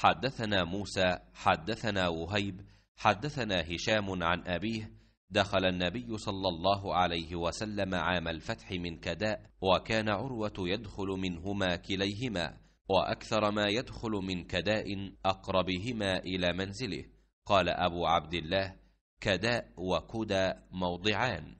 حدثنا موسى حدثنا وهيب حدثنا هشام عن أبيه دخل النبي صلى الله عليه وسلم عام الفتح من كداء وكان عروة يدخل منهما كليهما وأكثر ما يدخل من كداء أقربهما إلى منزله قال أبو عبد الله كداء وكدى موضعان